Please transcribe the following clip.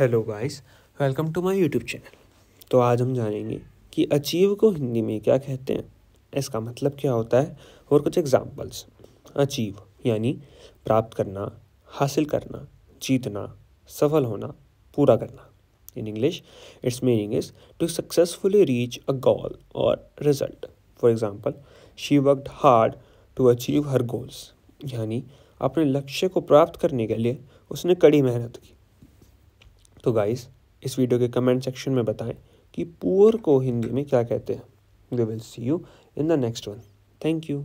hello guys welcome to my YouTube channel तो आज हम जानेंगे कि अचीव को हिंदी में क्या कहते हैं इसका मतलब क्या होता है और कुछ एग्जांपल्स अचीव यानी प्राप्त करना हासिल करना जीतना सफल होना पूरा करना in English it's meaning is to successfully reach a goal और result for example she worked hard to achieve her goals यानी अपने लक्ष्य को प्राप्त करने के लिए उसने कड़ी मेहनत की तो गाइस इस वीडियो के कमेंट सेक्शन में बताएं कि पुअर को हिंदी में क्या कहते हैं we will see you in the next one thank you